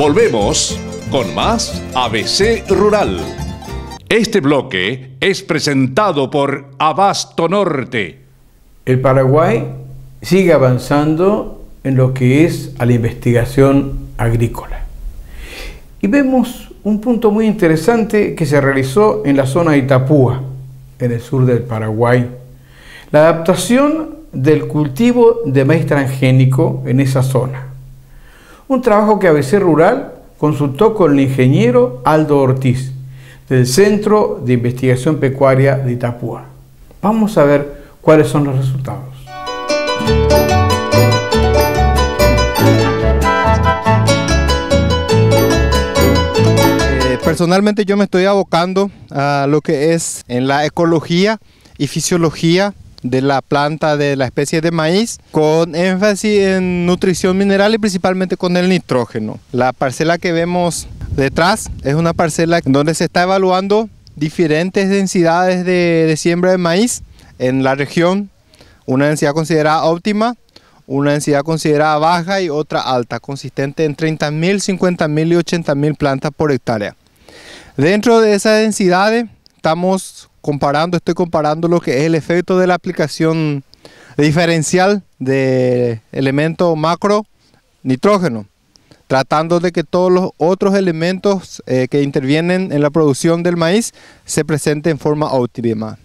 Volvemos con más ABC Rural. Este bloque es presentado por Abasto Norte. El Paraguay sigue avanzando en lo que es a la investigación agrícola. Y vemos un punto muy interesante que se realizó en la zona de Itapúa, en el sur del Paraguay. La adaptación del cultivo de maíz transgénico en esa zona. Un trabajo que ABC Rural consultó con el ingeniero Aldo Ortiz del Centro de Investigación Pecuaria de Itapúa. Vamos a ver cuáles son los resultados. Eh, personalmente yo me estoy abocando a lo que es en la ecología y fisiología de la planta de la especie de maíz con énfasis en nutrición mineral y principalmente con el nitrógeno. La parcela que vemos detrás es una parcela donde se está evaluando diferentes densidades de, siembra de maíz en la región, una densidad considerada óptima, una densidad considerada baja y otra alta, consistente en 30.000, 50.000 y 80.000 plantas por hectárea. Dentro de esas densidades estamos comparando, estoy comparando lo que es el efecto de la aplicación diferencial de elemento macro nitrógeno, tratando de que todos los otros elementos eh, que intervienen en la producción del maíz se presenten en forma óptima.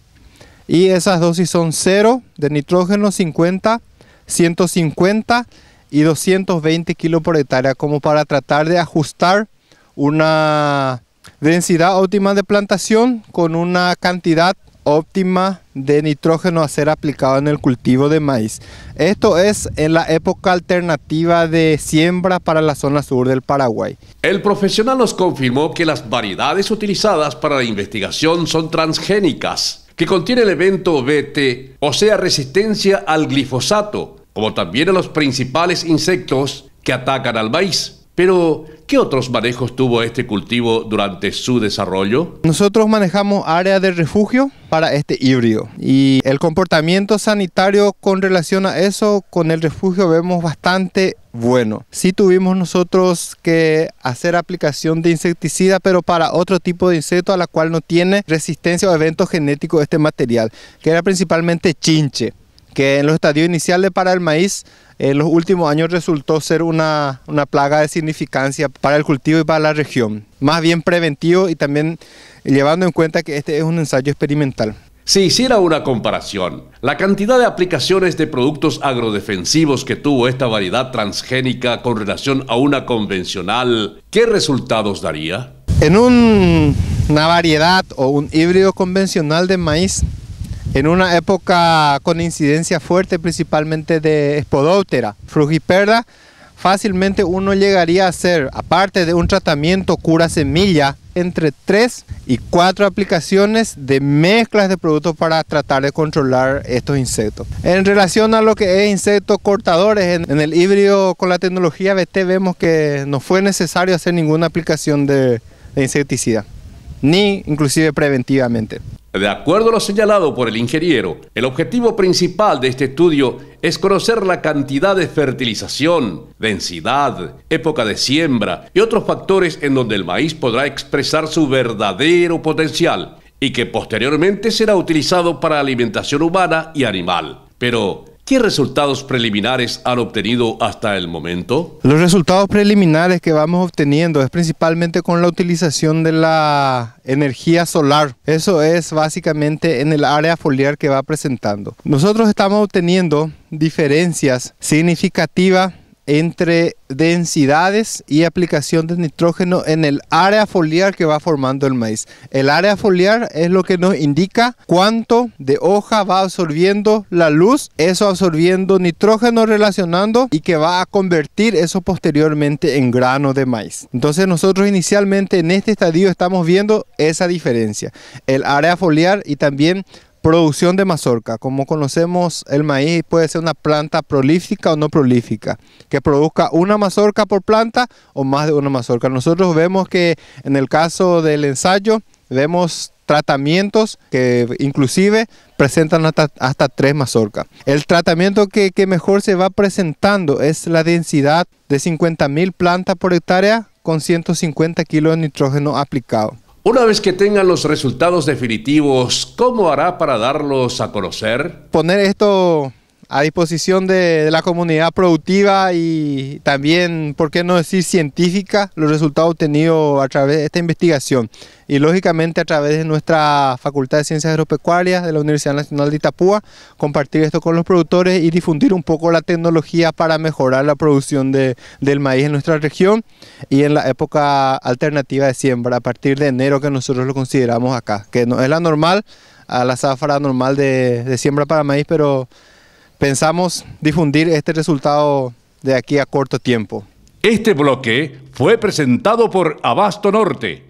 Y esas dosis son 0 de nitrógeno 50, 150 y 220 kilos por hectárea, como para tratar de ajustar una Densidad óptima de plantación con una cantidad óptima de nitrógeno a ser aplicado en el cultivo de maíz. Esto es en la época alternativa de siembra para la zona sur del Paraguay. El profesional nos confirmó que las variedades utilizadas para la investigación son transgénicas, que contiene el evento BT, o sea resistencia al glifosato, como también a los principales insectos que atacan al maíz. Pero, ¿qué otros manejos tuvo este cultivo durante su desarrollo? Nosotros manejamos área de refugio para este híbrido y el comportamiento sanitario con relación a eso, con el refugio vemos bastante bueno. Sí tuvimos nosotros que hacer aplicación de insecticida, pero para otro tipo de insecto a la cual no tiene resistencia o evento genético este material, que era principalmente chinche que en los estadios iniciales para el maíz en los últimos años resultó ser una, plaga de significancia para el cultivo y para la región. Más bien preventivo y también llevando en cuenta que este es un ensayo experimental. Si hiciera una comparación, la cantidad de aplicaciones de productos agrodefensivos que tuvo esta variedad transgénica con relación a una convencional, ¿qué resultados daría? En una variedad o un híbrido convencional de maíz en una época con incidencia fuerte principalmente de espodóptera, frugiperda, fácilmente uno llegaría a hacer, aparte de un tratamiento cura semilla, entre 3 y 4 aplicaciones de mezclas de productos para tratar de controlar estos insectos. En relación a lo que es insectos cortadores, en, el híbrido con la tecnología BT vemos que no fue necesario hacer ninguna aplicación de, de insecticida, ni inclusive preventivamente. De acuerdo a lo señalado por el ingeniero, el objetivo principal de este estudio es conocer la cantidad de fertilización, densidad, época de siembra y otros factores en donde el maíz podrá expresar su verdadero potencial y que posteriormente será utilizado para alimentación humana y animal. Pero, ¿Qué resultados preliminares han obtenido hasta el momento? Los resultados preliminares que vamos obteniendo es principalmente con la utilización de la energía solar. Eso es básicamente en el área foliar que va presentando. Nosotros estamos obteniendo diferencias significativas entre densidades y aplicación de nitrógeno en el área foliar que va formando el maíz. El área foliar es lo que nos indica cuánto de hoja va absorbiendo la luz, eso absorbiendo nitrógeno relacionando y que va a convertir eso posteriormente en grano de maíz. Entonces nosotros inicialmente en este estadio estamos viendo esa diferencia, el área foliar y también Producción de mazorca. Como conocemos, el maíz puede ser una planta prolífica o no prolífica, que produzca una mazorca por planta o más de una mazorca. Nosotros vemos que en el caso del ensayo, vemos tratamientos que inclusive presentan hasta, tres mazorcas. El tratamiento que, que, mejor se va presentando es la densidad de 50.000 plantas por hectárea con 150 kilos de nitrógeno aplicado. Una vez que tengan los resultados definitivos, ¿cómo hará para darlos a conocer? Poner esto a disposición de, la comunidad productiva y también, por qué no decir científica, los resultados obtenidos a través de esta investigación. Y lógicamente a través de nuestra Facultad de Ciencias Agropecuarias de la Universidad Nacional de Itapúa, compartir esto con los productores y difundir un poco la tecnología para mejorar la producción de, del maíz en nuestra región y en la época alternativa de siembra, a partir de enero que nosotros lo consideramos acá, que no es la normal, a la zafra normal de, de siembra para maíz, pero Pensamos difundir este resultado de aquí a corto tiempo. Este bloque fue presentado por Abasto Norte.